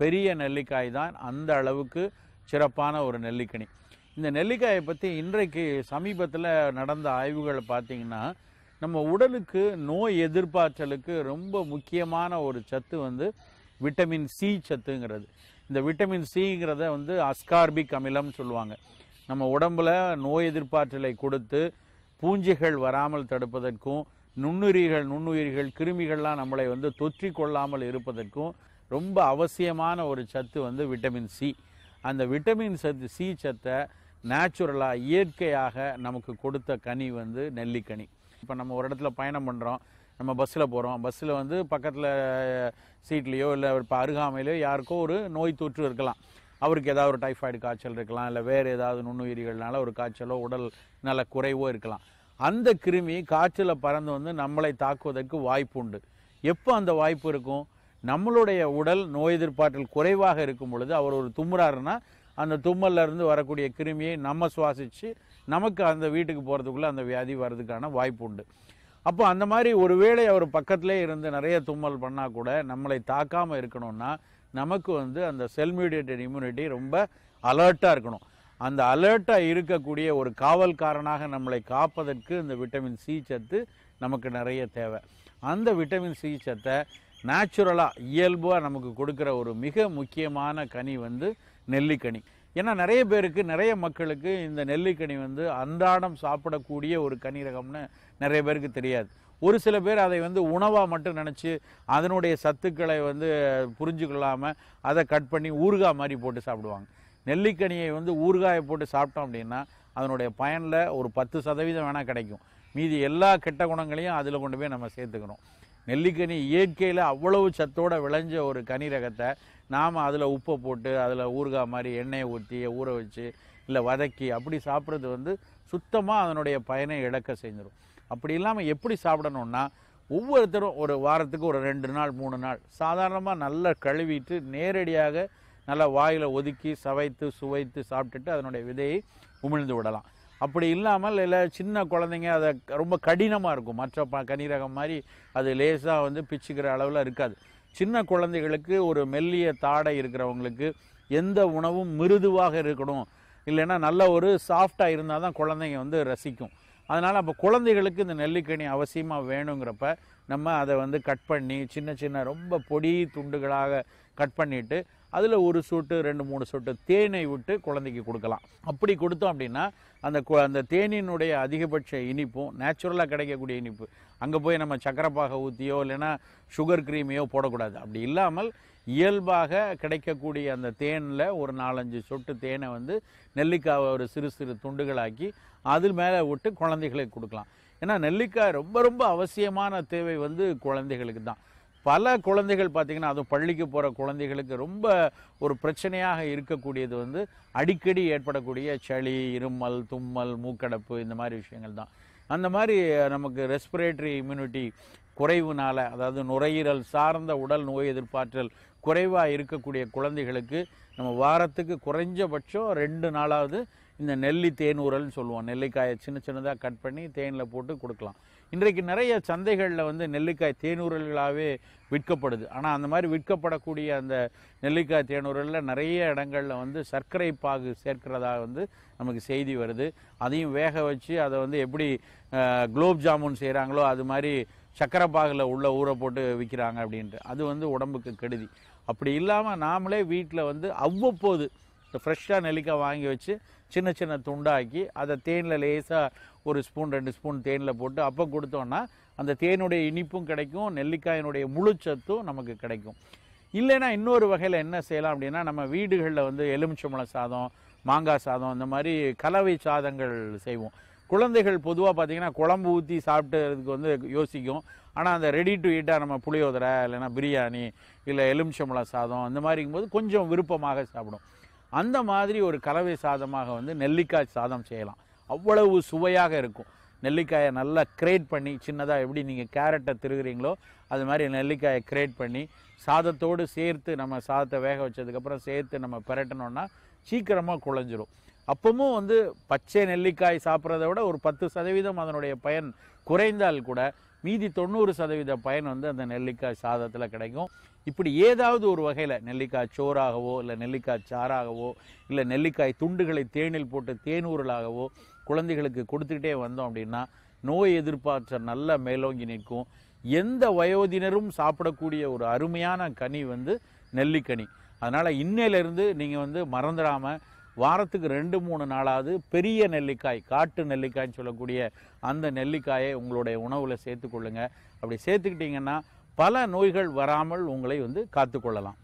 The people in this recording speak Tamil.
பெரிய நெல்லிக்காய் தான் அந்த அளவுக்கு சிறப்பான ஒரு நெல்லிக்கனி இந்த நெல்லிக்காயை பற்றி இன்றைக்கு சமீபத்தில் நடந்த ஆய்வுகளை பார்த்திங்கன்னா நம்ம உடலுக்கு நோய் எதிர்ப்பாற்றலுக்கு ரொம்ப முக்கியமான ஒரு சத்து வந்து விட்டமின் சி சத்துங்கிறது இந்த விட்டமின் சிங்கிறத வந்து அஸ்கார்பிக் அமிலம்னு சொல்லுவாங்க நம்ம உடம்புல நோய் எதிர்ப்பாற்றலை கொடுத்து பூஞ்சைகள் வராமல் தடுப்பதற்கும் நுண்ணுயிரிகள் நுண்ணுயிரிகள் கிருமிகள்லாம் நம்மளை வந்து தொற்றி கொள்ளாமல் இருப்பதற்கும் ரொம்ப அவசியமான ஒரு சத்து வந்து விட்டமின் சி அந்த விட்டமின் சத்து சி சத்தை நேச்சுரலாக இயற்கையாக நமக்கு கொடுத்த கனி வந்து நெல்லிக்கனி இப்போ நம்ம ஒரு இடத்துல பயணம் பண்ணுறோம் நம்ம பஸ்ஸில் போகிறோம் பஸ்ஸில் வந்து பக்கத்தில் சீட்லேயோ இல்லை இப்போ அருகாமையிலையோ யாருக்கோ ஒரு நோய் தொற்று இருக்கலாம் அவருக்கு ஏதாவது ஒரு டைஃபாய்டு காய்ச்சல் இருக்கலாம் இல்லை வேறு ஏதாவது நுண்ணுயிரிகள்னால ஒரு காய்ச்சலோ உடல் நல்ல குறைவோ இருக்கலாம் அந்த கிருமி காய்ச்சலை பறந்து வந்து நம்மளை தாக்குவதற்கு வாய்ப்பு உண்டு எப்போ அந்த வாய்ப்பு இருக்கும் நம்மளுடைய உடல் நோய் எதிர்ப்பாற்றல் குறைவாக இருக்கும் பொழுது அவர் ஒரு தும்முறாருன்னா அந்த இருந்து வரக்கூடிய கிருமியை நம்ம சுவாசித்து நமக்கு அந்த வீட்டுக்கு போகிறதுக்குள்ளே அந்த வியாதி வர்றதுக்கான வாய்ப்பு உண்டு அப்போ அந்த மாதிரி ஒருவேளை அவர் பக்கத்திலே இருந்து நிறைய தும்மல் பண்ணால் கூட நம்மளை தாக்காமல் இருக்கணும்னா நமக்கு வந்து அந்த செல் மீடியேட்டட் இம்யூனிட்டி ரொம்ப அலர்ட்டாக இருக்கணும் அந்த அலர்ட்டாக இருக்கக்கூடிய ஒரு காவல்காரனாக நம்மளை காப்பதற்கு இந்த விட்டமின் சி சத்து நமக்கு நிறைய தேவை அந்த விட்டமின் சி சத்தை நேச்சுரலாக இயல்பாக நமக்கு கொடுக்குற ஒரு மிக முக்கியமான கனி வந்து நெல்லிக்கனி ஏன்னா நிறைய பேருக்கு நிறைய மக்களுக்கு இந்த நெல்லிக்கனி வந்து அன்றாடம் சாப்பிடக்கூடிய ஒரு கனி ரகம்னு நிறைய பேருக்கு தெரியாது ஒரு சில பேர் அதை வந்து உணவாக மட்டும் நினச்சி அதனுடைய சத்துக்களை வந்து புரிஞ்சுக்கொள்ளாமல் அதை கட் பண்ணி ஊறுகாய் மாதிரி போட்டு சாப்பிடுவாங்க நெல்லிக்கனியை வந்து ஊறுகாயை போட்டு சாப்பிட்டோம் அப்படின்னா அதனுடைய பயனில் ஒரு பத்து சதவீதம் வேணால் கிடைக்கும் மீதி எல்லா கெட்ட குணங்களையும் அதில் கொண்டு போய் நம்ம சேர்த்துக்கணும் நெல்லிக்கனி இயற்கையில் அவ்வளவு சத்தோடு விளைஞ்ச ஒரு கனி ரகத்தை நாம் அதில் உப்பை போட்டு அதில் ஊறுகாய் மாதிரி எண்ணெயை ஊற்றி ஊற வச்சு இல்லை வதக்கி அப்படி சாப்பிட்றது வந்து சுத்தமாக அதனுடைய பயனை இழக்க செஞ்சிடும் அப்படி இல்லாமல் எப்படி சாப்பிடணுன்னா ஒவ்வொருத்தரும் ஒரு வாரத்துக்கு ஒரு ரெண்டு நாள் மூணு நாள் சாதாரணமாக நல்லா கழுவிட்டு நேரடியாக நல்லா வாயில் ஒதுக்கி சவைத்து சுவைத்து சாப்பிட்டுட்டு அதனுடைய விதையை உமிழ்ந்து விடலாம் அப்படி இல்லாமல் இல்லை சின்ன குழந்தைங்க அதை ரொம்ப கடினமாக இருக்கும் மற்ற ப கனிரகம் மாதிரி அது லேசாக வந்து பிச்சுக்கிற அளவில் இருக்காது சின்ன குழந்தைகளுக்கு ஒரு மெல்லிய தாடை இருக்கிறவங்களுக்கு எந்த உணவும் மிருதுவாக இருக்கணும் இல்லைன்னா நல்ல ஒரு சாஃப்டாக இருந்தால் தான் குழந்தைங்க வந்து ரசிக்கும் அதனால் அப்போ குழந்தைகளுக்கு இந்த நெல்லிக்கனி அவசியமாக வேணுங்கிறப்ப நம்ம அதை வந்து கட் பண்ணி சின்ன சின்ன ரொம்ப பொடி துண்டுகளாக கட் பண்ணிவிட்டு அதில் ஒரு சொட்டு ரெண்டு மூணு சொட்டு தேனை விட்டு குழந்தைக்கு கொடுக்கலாம் அப்படி கொடுத்தோம் அப்படின்னா அந்த அந்த தேனினுடைய அதிகபட்ச இனிப்பும் நேச்சுரலாக கிடைக்கக்கூடிய இனிப்பு அங்கே போய் நம்ம சக்கரப்பாக ஊற்றியோ இல்லைன்னா சுகர் க்ரீமையோ போடக்கூடாது அப்படி இல்லாமல் இயல்பாக கிடைக்கக்கூடிய அந்த தேனில் ஒரு நாலஞ்சு சொட்டு தேனை வந்து நெல்லிக்காவை ஒரு சிறு சிறு துண்டுகளாக்கி அதில் மேலே விட்டு குழந்தைகளுக்கு கொடுக்கலாம் ஏன்னா நெல்லிக்காய் ரொம்ப ரொம்ப அவசியமான தேவை வந்து குழந்தைகளுக்கு தான் பல குழந்தைகள் பார்த்திங்கன்னா அதுவும் பள்ளிக்கு போகிற குழந்தைகளுக்கு ரொம்ப ஒரு பிரச்சனையாக இருக்கக்கூடியது வந்து அடிக்கடி ஏற்படக்கூடிய சளி இருமல் தும்மல் மூக்கடப்பு இந்த மாதிரி விஷயங்கள் தான் அந்த மாதிரி நமக்கு ரெஸ்பிரேட்டரி இம்யூனிட்டி குறைவுனால அதாவது நுரையீரல் சார்ந்த உடல் நோய் எதிர்ப்பாற்றல் குறைவாக இருக்கக்கூடிய குழந்தைகளுக்கு நம்ம வாரத்துக்கு குறைஞ்சபட்சம் ரெண்டு நாளாவது இந்த நெல்லி தேன் உரல்னு சொல்லுவோம் நெல்லிக்காயை சின்ன சின்னதாக கட் பண்ணி தேனில் போட்டு கொடுக்கலாம் இன்றைக்கு நிறைய சந்தைகளில் வந்து நெல்லிக்காய் தேனூரல்களாகவே விற்கப்படுது ஆனால் அந்த மாதிரி விற்கப்படக்கூடிய அந்த நெல்லிக்காய் தேனூரலில் நிறைய இடங்களில் வந்து சர்க்கரை பாகு சேர்க்கிறதா வந்து நமக்கு செய்தி வருது அதையும் வேக வச்சு அதை வந்து எப்படி குலோப் ஜாமுன் செய்கிறாங்களோ அது மாதிரி சர்க்கரை பாகில் உள்ள ஊற போட்டு விற்கிறாங்க அப்படின்ட்டு அது வந்து உடம்புக்கு கெடுதி அப்படி இல்லாமல் நாமளே வீட்டில் வந்து அவ்வப்போது ஃப்ரெஷ்ஷாக நெல்லிக்காய் வாங்கி வச்சு சின்ன சின்ன துண்டாக்கி அதை தேனில் லேசாக ஒரு ஸ்பூன் ரெண்டு ஸ்பூன் தேனில் போட்டு அப்போ கொடுத்தோன்னா அந்த தேனுடைய இனிப்பும் கிடைக்கும் நெல்லிக்காயினுடைய முழுச்சத்தும் நமக்கு கிடைக்கும் இல்லைன்னா இன்னொரு வகையில் என்ன செய்யலாம் அப்படின்னா நம்ம வீடுகளில் வந்து எலுமிச்சம்பழ சாதம் மாங்காய் சாதம் இந்த மாதிரி கலவை சாதங்கள் செய்வோம் குழந்தைகள் பொதுவாக பார்த்திங்கன்னா குழம்பு ஊற்றி சாப்பிட்டுறதுக்கு வந்து யோசிக்கும் ஆனால் அந்த ரெடி டு ஈட்டாக நம்ம புளியோதரை இல்லைன்னா பிரியாணி இல்லை எலுமிச்சம்பழ சாதம் இந்த மாதிரிங்கும்போது கொஞ்சம் விருப்பமாக சாப்பிடும் அந்த மாதிரி ஒரு கலவை சாதமாக வந்து நெல்லிக்காய் சாதம் செய்யலாம் அவ்வளவு சுவையாக இருக்கும் நெல்லிக்காயை நல்லா கிரேட் பண்ணி சின்னதாக எப்படி நீங்கள் கேரட்டை திருகிறீங்களோ அது மாதிரி நெல்லிக்காயை கிரேட் பண்ணி சாதத்தோடு சேர்த்து நம்ம சாதத்தை வேக வச்சதுக்கப்புறம் சேர்த்து நம்ம பிரட்டணும்னா சீக்கிரமாக குழஞ்சிரும் அப்பவும் வந்து பச்சை நெல்லிக்காய் சாப்பிட்றத விட ஒரு பத்து சதவீதம் அதனுடைய பயன் குறைந்தால் கூட மீதி தொண்ணூறு சதவீத பயன் வந்து அந்த நெல்லிக்காய் சாதத்தில் கிடைக்கும் இப்படி ஏதாவது ஒரு வகையில் நெல்லிக்காய் சோறாகவோ இல்லை நெல்லிக்காய் சாறாகவோ இல்லை நெல்லிக்காய் துண்டுகளை தேனில் போட்டு தேனூரலாகவோ குழந்தைகளுக்கு கொடுத்துக்கிட்டே வந்தோம் அப்படின்னா நோய் எதிர்ப்பாற்றல் நல்ல மேலோங்கி நிற்கும் எந்த வயோதினரும் சாப்பிடக்கூடிய ஒரு அருமையான கனி வந்து நெல்லிக்கனி அதனால் இன்னையிலேருந்து நீங்கள் வந்து மறந்துடாமல் வாரத்துக்கு ரெண்டு மூணு நாளாவது பெரிய நெல்லிக்காய் காட்டு நெல்லிக்காய்ன்னு சொல்லக்கூடிய அந்த நெல்லிக்காயை உங்களுடைய உணவில் சேர்த்துக்கொள்ளுங்க அப்படி சேர்த்துக்கிட்டிங்கன்னா பல நோய்கள் வராமல் உங்களை வந்து காத்துக்கொள்ளலாம்